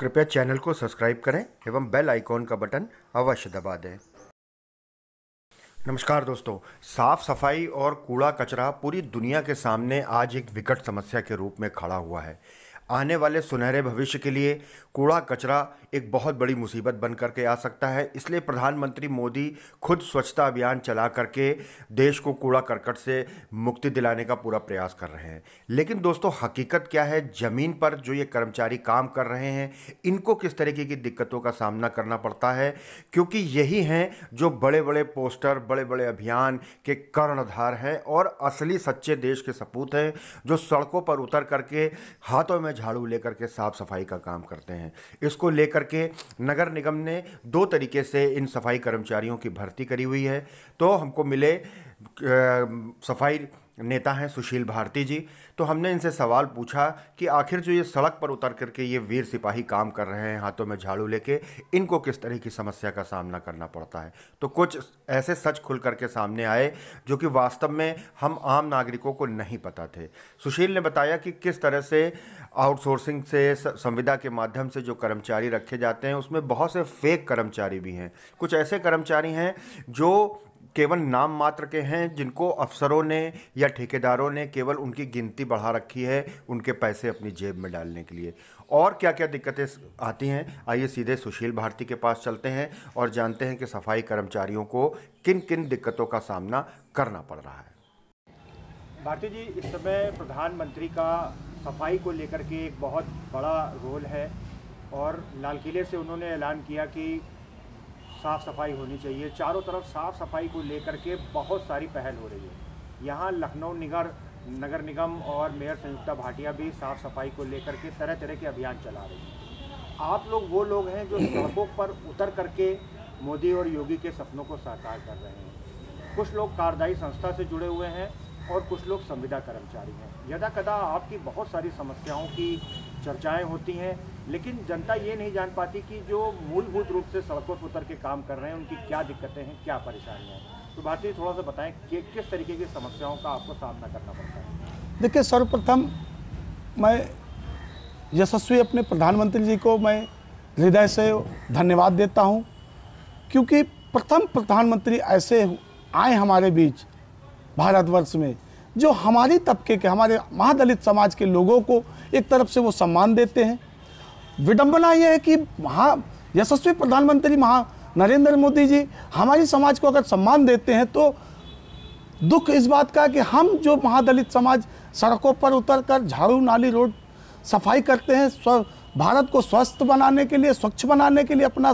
कृपया चैनल को सब्सक्राइब करें एवं बेल आइकॉन का बटन अवश्य दबा दें नमस्कार दोस्तों साफ सफाई और कूड़ा कचरा पूरी दुनिया के सामने आज एक विकट समस्या के रूप में खड़ा हुआ है आने वाले सुनहरे भविष्य के लिए कूड़ा कचरा एक बहुत बड़ी मुसीबत बन करके आ सकता है इसलिए प्रधानमंत्री मोदी खुद स्वच्छता अभियान चला करके देश को कूड़ा करकट से मुक्ति दिलाने का पूरा प्रयास कर रहे हैं लेकिन दोस्तों हकीकत क्या है ज़मीन पर जो ये कर्मचारी काम कर रहे हैं इनको किस तरीके की दिक्कतों का सामना करना पड़ता है क्योंकि यही हैं जो बड़े बड़े पोस्टर बड़े बड़े अभियान के कर्णधार हैं और असली सच्चे देश के सपूत हैं जो सड़कों पर उतर करके हाथों में झाड़ू लेकर के साफ़ सफाई का काम करते हैं इसको लेकर के नगर निगम ने दो तरीके से इन सफाई कर्मचारियों की भर्ती करी हुई है तो हमको मिले सफाई नेता हैं सुशील भारती जी तो हमने इनसे सवाल पूछा कि आखिर जो ये सड़क पर उतर करके ये वीर सिपाही काम कर रहे हैं हाथों में झाड़ू लेके इनको किस तरह की समस्या का सामना करना पड़ता है तो कुछ ऐसे सच खुल करके सामने आए जो कि वास्तव में हम आम नागरिकों को नहीं पता थे सुशील ने बताया कि किस तरह से आउटसोर्सिंग से संविदा के माध्यम से जो कर्मचारी रखे जाते हैं उसमें बहुत से फेक कर्मचारी भी हैं कुछ ऐसे कर्मचारी हैं जो केवल नाम मात्र के हैं जिनको अफसरों ने या ठेकेदारों ने केवल उनकी गिनती बढ़ा रखी है उनके पैसे अपनी जेब में डालने के लिए और क्या क्या दिक्कतें आती हैं आइए सीधे सुशील भारती के पास चलते हैं और जानते हैं कि सफाई कर्मचारियों को किन किन दिक्कतों का सामना करना पड़ रहा है भारती जी इस समय प्रधानमंत्री का सफाई को लेकर के एक बहुत बड़ा रोल है और लाल किले से उन्होंने ऐलान किया कि साफ़ सफाई होनी चाहिए चारों तरफ साफ़ सफाई को लेकर के बहुत सारी पहल हो रही है यहाँ लखनऊ निगर नगर निगम और मेयर संयुक्ता भाटिया भी साफ़ सफाई को लेकर के तरह तरह के अभियान चला रही है आप लोग वो लोग हैं जो सड़कों पर उतर करके मोदी और योगी के सपनों को साकार कर रहे हैं कुछ लोग कारदाई संस्था से जुड़े हुए हैं और कुछ लोग संविदा कर्मचारी हैं यदा कदा आपकी बहुत सारी समस्याओं की चर्चाएं होती हैं लेकिन जनता ये नहीं जान पाती कि जो मूलभूत रूप से सड़कों पर उतर के काम कर रहे हैं उनकी क्या दिक्कतें हैं क्या परेशानियाँ हैं तो भारतीय थोड़ा सा बताएं कि किस तरीके की समस्याओं का आपको सामना करना पड़ता है देखिए सर्वप्रथम मैं यशस्वी अपने प्रधानमंत्री जी को मैं हृदय से धन्यवाद देता हूँ क्योंकि प्रथम प्रधानमंत्री ऐसे आए हमारे बीच भारतवर्ष में जो हमारे तबके के हमारे महादलित समाज के लोगों को एक तरफ से वो सम्मान देते हैं विडंबना यह है कि महा यशस्वी प्रधानमंत्री महा नरेंद्र मोदी जी हमारी समाज को अगर सम्मान देते हैं तो दुख इस बात का कि हम जो महादलित समाज सड़कों पर उतर कर झाड़ू नाली रोड सफाई करते हैं स्व भारत को स्वस्थ बनाने के लिए स्वच्छ बनाने के लिए अपना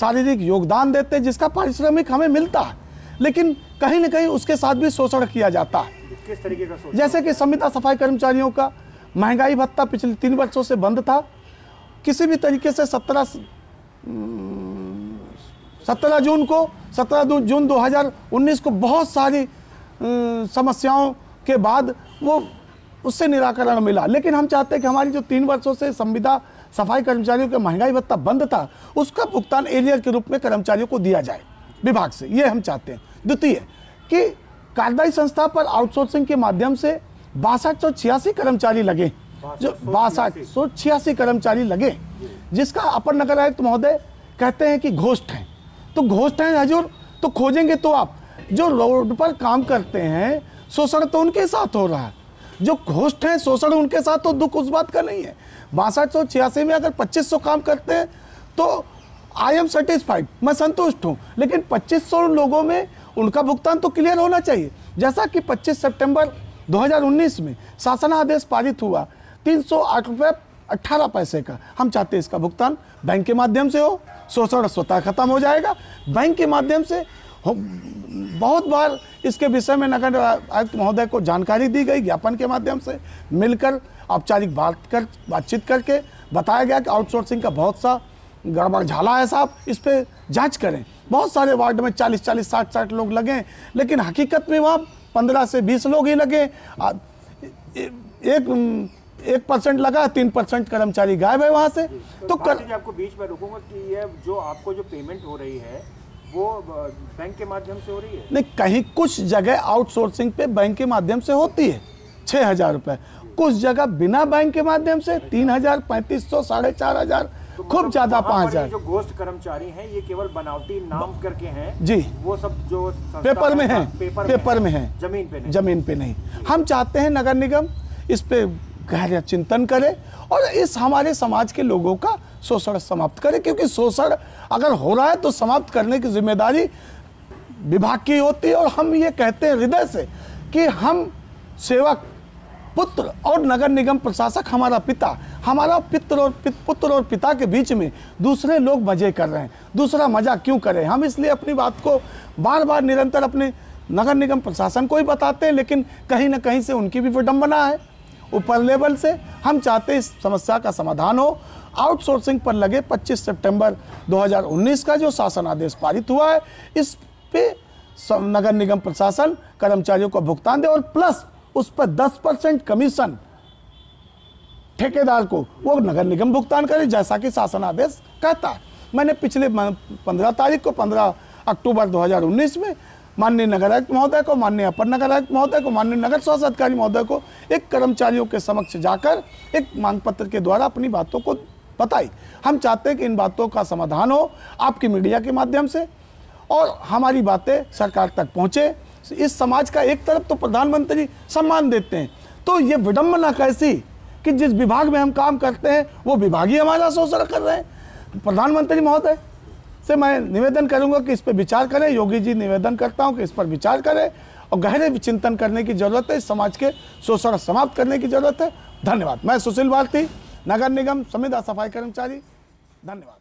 शारीरिक योगदान देते हैं जिसका पारिश्रमिक हमें मिलता है लेकिन कहीं ना कहीं उसके साथ भी शोषण किया जाता है किस तरीके का जैसे कि संविदा सफाई कर्मचारियों का महंगाई भत्ता पिछले तीन वर्षों से बंद था किसी भी तरीके से सत्रह सत्रह जून को सत्रह जून 2019 को बहुत सारी समस्याओं के बाद वो उससे निराकरण मिला लेकिन हम चाहते हैं कि हमारी जो तीन वर्षों से संविदा सफाई कर्मचारियों का महंगाई भत्ता बंद था उसका भुगतान एरियर के रूप में कर्मचारियों को दिया जाए विभाग से ये हम चाहते हैं द्वितीय कि कार्यदायी संस्था पर आउटसोर्सिंग के माध्यम से बासठ कर्मचारी लगे जो बासठ सौ छियासी कर्मचारी लगे जिसका अपर नगर आयुक्त तो महोदय कहते हैं कि घोष्ट हैं तो घोष्ट हैं हजूर तो खोजेंगे तो आप जो रोड पर काम करते हैं शोषण तो उनके साथ हो रहा है जो घोष्ट हैं शोषण उनके साथ तो दुख उस बात का नहीं है बासठ सौ छियासी में अगर पच्चीस सौ काम करते हैं तो आई एम सेटिस्फाइड मैं संतुष्ट हूँ लेकिन पच्चीस सौ लोगों में उनका भुगतान तो क्लियर होना चाहिए जैसा कि 25 सितंबर 2019 में शासनादेश पारित हुआ तीन सौ आठ रुपये अट्ठारह पैसे का हम चाहते हैं इसका भुगतान बैंक के माध्यम से हो शोषण स्वतः खत्म हो जाएगा बैंक के माध्यम से बहुत बार इसके विषय में नगर आयुक्त महोदय को जानकारी दी गई ज्ञापन के माध्यम से मिलकर औपचारिक बात कर बातचीत करके बताया गया कि आउटसोर्सिंग का बहुत सा गड़बड़ झाला है साहब इस पर जांच करें बहुत सारे वार्ड में चालीस चालीस साठ साठ लोग लगे लेकिन हकीकत में वहाँ पंद्रह से बीस लोग ही लगे एक एक परसेंट लगा तीन परसेंट कर्मचारी गायब है वहाँ से तो कर... आपको बीच में रुकूंगा कि ये जो आपको जो पेमेंट हो रही है वो बैंक के माध्यम से हो रही है नहीं कहीं कुछ जगह आउटसोर्सिंग पे बैंक के माध्यम से होती है छः हजार रुपये कुछ जगह बिना बैंक के माध्यम से तीन हजार पैंतीस सौ साढ़े चार हजार तो खूब मतलब ज्यादा पाँच हजार जो गोष्ठ कर्मचारी हैं ये केवल बनावटी नाम करके हैं जी वो सब जो पेपर में हैं पेपर, पेपर में हैं है जमीन पे नहीं जमीन पे नहीं हम चाहते हैं नगर निगम इस पे गहरा चिंतन करे और इस हमारे समाज के लोगों का शोषण समाप्त करे क्योंकि शोषण अगर हो रहा है तो समाप्त करने की जिम्मेदारी विभाग की होती है और हम ये कहते हैं हृदय से कि हम सेवा पुत्र और नगर निगम प्रशासक हमारा पिता हमारा पित्र और पित, पुत्र और पिता के बीच में दूसरे लोग मजे कर रहे हैं दूसरा मजा क्यों करें हम इसलिए अपनी बात को बार बार निरंतर अपने नगर निगम प्रशासन को ही बताते हैं लेकिन कहीं ना कहीं से उनकी भी विडम्बना है ऊपर लेवल से हम चाहते इस समस्या का समाधान हो आउटसोर्सिंग पर लगे 25 सितंबर 2019 का जो शासन आदेश पारित हुआ है इस पे नगर निगम प्रशासन कर्मचारियों को भुगतान दे और प्लस उस पर दस परसेंट कमीशन ठेकेदार को वो नगर निगम भुगतान करे जैसा कि शासन आदेश कहता है मैंने पिछले पंद्रह तारीख को पंद्रह अक्टूबर 2019 में माननीय नगर आयुक्त महोदय को माननीय अपर नगर आयुक्त महोदय को माननीय नगर स्वास्थ्य अधिकारी महोदय को एक कर्मचारियों के समक्ष जाकर एक मांग पत्र के द्वारा अपनी बातों को बताई हम चाहते हैं कि इन बातों का समाधान हो आपकी मीडिया के माध्यम से और हमारी बातें सरकार तक पहुंचे तो इस समाज का एक तरफ तो प्रधानमंत्री सम्मान देते हैं तो ये विडम्बना कैसी कि जिस विभाग में हम काम करते हैं वो विभाग ही हमारा शोषण कर रहे हैं प्रधानमंत्री महोदय से मैं निवेदन करूंगा कि इस पर विचार करें योगी जी निवेदन करता हूं कि इस पर विचार करें और गहरे चिंतन करने की ज़रूरत है इस समाज के शोषण समाप्त करने की ज़रूरत है धन्यवाद मैं सुशील भारती नगर निगम संविदा सफाई कर्मचारी धन्यवाद